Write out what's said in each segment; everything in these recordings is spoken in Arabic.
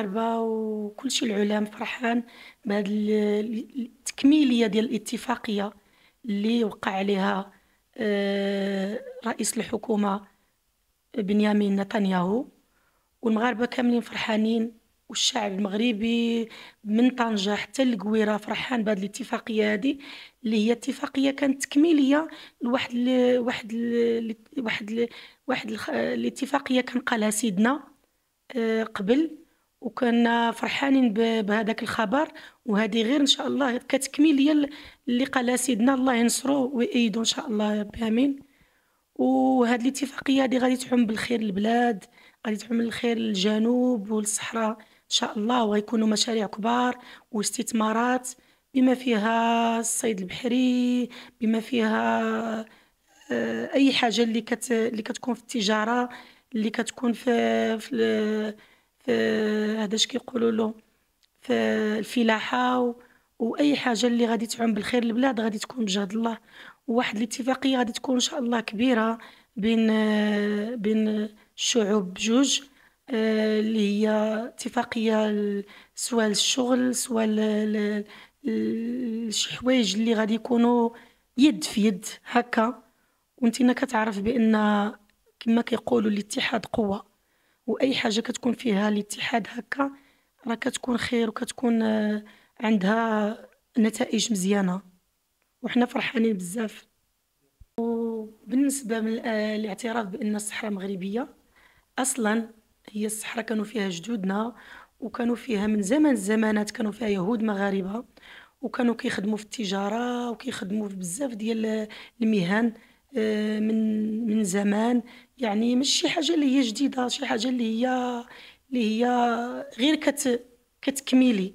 المغاربه شيء العلام فرحان بهذه التكميليه ديال الاتفاقيه اللي وقع عليها آه، رئيس الحكومه بنيامين نتنياهو والمغاربه كاملين فرحانين والشعب المغربي من طنجة حتى القويرة فرحان بهذه الاتفاقية هذه اللي هي اتفاقية كانت تكميلية لواحد ال واحد ال واحد ال واحد الاتفاقية كان قالها سيدنا آه، قبل وكنا فرحانين بهذاك الخبر وهذه غير ان شاء الله كتكميل ديال اللي قالها سيدنا الله ينصرو ويأيدو ان شاء الله يا امين وهذه الاتفاقيه هذه غادي تعم بالخير للبلاد غادي تعم الخير للجنوب والصحراء ان شاء الله وغيكونوا مشاريع كبار واستثمارات بما فيها الصيد البحري بما فيها آه، اي حاجه اللي كت اللي كتكون في التجاره اللي كتكون في, في آه، اش كيقولوا له في الفلاحه و... واي حاجه اللي غادي تعم بالخير للبلاد غادي تكون بجهد الله وواحد الاتفاقيه غادي تكون ان شاء الله كبيره بين آه، بين الشعوب بجوج آه، اللي هي اتفاقيه سواء الشغل سواء شي حوايج اللي غادي يكونوا يد في يد هكا وانتينا كتعرف بان كما كيقولوا الاتحاد قوه واي حاجه كتكون فيها الاتحاد هكا راه كتكون خير وكتكون آه، عندها نتائج مزيانه وحنا فرحانين بزاف وبالنسبه من آه، الاعتراف بان الصحراء مغربيه اصلا هي الصحراء كانوا فيها جدودنا وكانوا فيها من زمان الزمانات كانوا فيها يهود مغاربه وكانوا كيخدموا في التجاره وكيخدموا في بزاف ديال آه، المهن آه، من من زمان يعني مش شي حاجه اللي هي جديده شي حاجه اللي هي اللي هي غير كت كتكميلي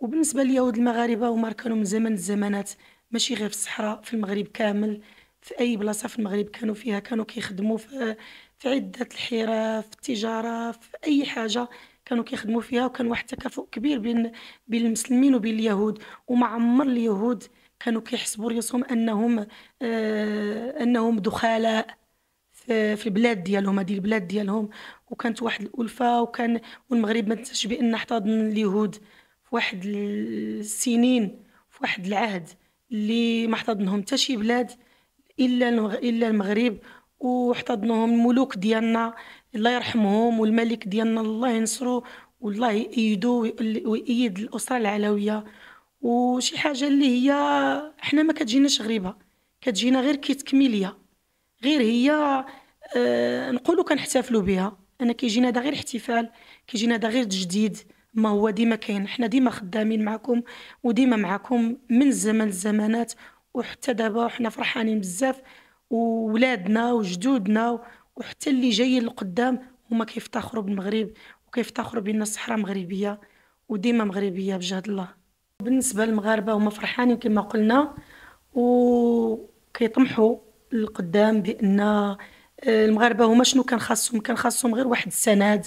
وبالنسبه ود المغاربه هما كانوا من زمان الزمانات ماشي غير في الصحراء في المغرب كامل في اي بلاصه في المغرب كانوا فيها كانوا كيخدموا في في عده الحرف في التجاره في اي حاجه كانوا كيخدموا فيها وكان واحد التكافؤ كبير بين بين المسلمين وبين اليهود وما عمر اليهود كانوا كيحسبوا ريوسهم انهم آه انهم دخلاء في البلاد ديالهم هذه البلاد ديالهم وكانت واحد الالفه وكان والمغرب ما تنساش بان احتضن اليهود في واحد السنين في واحد العهد اللي ما احتضنهم حتى شي بلاد الا الا المغرب واحتضنهم الملوك ديالنا الله يرحمهم والملك ديالنا الله ينصرو والله يأيدو ويأيد الأسرة العلوية وشي حاجه اللي هي حنا ما كتجيناش غريبه كتجينا غير كتكميليه غير هي أه نقولوا كنحتفلوا بها انا كيجينا هذا غير احتفال كيجينا هذا غير تجديد ما هو ديما كاين حنا ديما خدامين معكم وديما معكم من زمن الزمانات وحتى دابا وحنا فرحانين بزاف وولادنا وجدودنا وحتى اللي جايين لقدام هما كيفتخروا بالمغرب وكيفتخروا بان الصحراء مغربيه وديما مغربيه بجهد الله بالنسبه للمغاربه هما فرحانين كما قلنا وكيطمحوا للقدام بان آه، المغاربه هما شنو كان خاصهم كان خاصهم غير واحد السند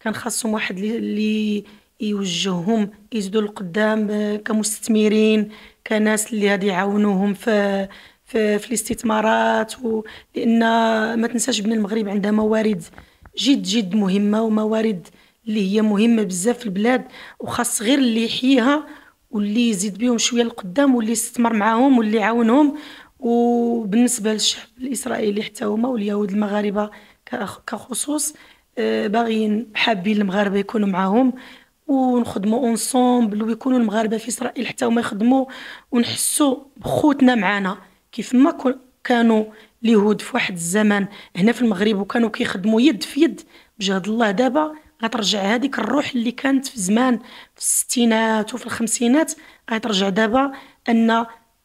كان خاصهم واحد اللي يوجههم يزدوا للقدام آه، كمستثمرين كناس اللي غادي يعاونوهم في في, في الاستثمارات لان ما تنساش بان المغرب عندها موارد جد جد مهمه وموارد اللي هي مهمه بزاف في البلاد وخاص غير اللي يحييها واللي يزيد بهم شويه لقدام واللي يستثمر معاهم واللي يعاونهم وبالنسبه للشعب الاسرائيلي حتى هما واليهود المغاربه كخصوص آه، باغيين حابين المغاربه يكونوا معاهم ونخدموا اونصومبل ويكونوا المغاربه في اسرائيل حتى هما يخدموا ونحسوا بخوتنا معانا كيف ما كانوا اليهود في واحد الزمان هنا في المغرب وكانوا كيخدموا يد في يد بجهد الله دابا غترجع هذيك الروح اللي كانت في زمان في الستينات وفي الخمسينات غترجع دابا ان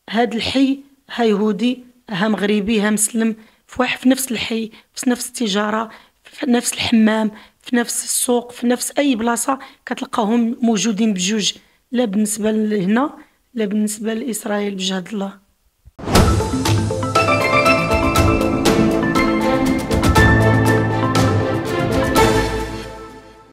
هذا الحي ها يهودي ها مغربي ها مسلم في واحد في نفس الحي في نفس التجاره في نفس الحمام في نفس السوق في نفس اي بلاصه كتلقاهم موجودين بجوج لا بالنسبه لهنا لا بالنسبه لاسرائيل بجهد الله